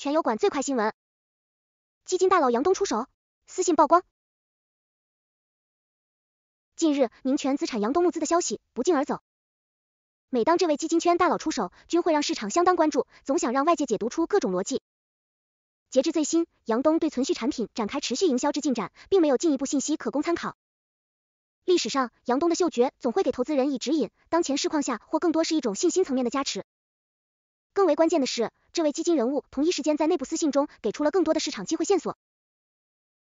全友馆最快新闻，基金大佬杨东出手，私信曝光。近日，宁泉资产杨东募资的消息不胫而走。每当这位基金圈大佬出手，均会让市场相当关注，总想让外界解读出各种逻辑。截至最新，杨东对存续产品展开持续营销之进展，并没有进一步信息可供参考。历史上，杨东的嗅觉总会给投资人以指引，当前市况下，或更多是一种信心层面的加持。更为关键的是，这位基金人物同一时间在内部私信中给出了更多的市场机会线索，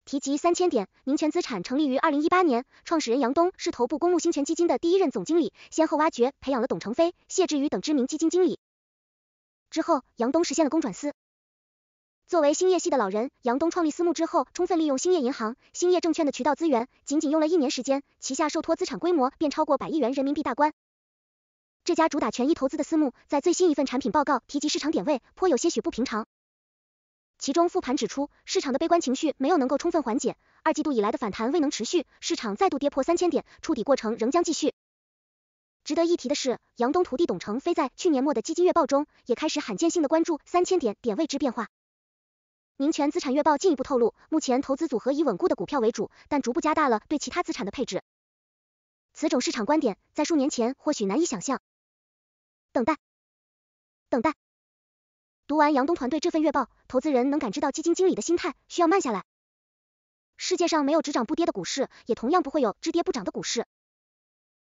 提及三千点。宁泉资产成立于二零一八年，创始人杨东是头部公募兴泉基金的第一任总经理，先后挖掘培养了董承非、谢志宇等知名基金经理。之后，杨东实现了公转私。作为兴业系的老人，杨东创立私募之后，充分利用兴业银行、兴业证券的渠道资源，仅仅用了一年时间，旗下受托资产规模便超过百亿元人民币大关。这家主打权益投资的私募，在最新一份产品报告提及市场点位，颇有些许不平常。其中复盘指出，市场的悲观情绪没有能够充分缓解，二季度以来的反弹未能持续，市场再度跌破三千点，触底过程仍将继续。值得一提的是，杨东徒弟董承非在去年末的基金月报中，也开始罕见性的关注三千点点位之变化。宁泉资产月报进一步透露，目前投资组合以稳固的股票为主，但逐步加大了对其他资产的配置。此种市场观点，在数年前或许难以想象。等待，等待。读完杨东团队这份月报，投资人能感知到基金经理的心态需要慢下来。世界上没有只涨不跌的股市，也同样不会有只跌不涨的股市。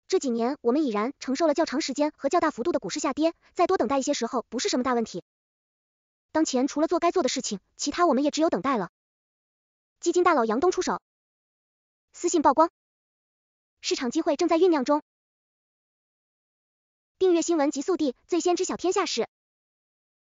这几年我们已然承受了较长时间和较大幅度的股市下跌，再多等待一些时候不是什么大问题。当前除了做该做的事情，其他我们也只有等待了。基金大佬杨东出手，私信曝光，市场机会正在酝酿中。订阅新闻极速递，最先知晓天下事。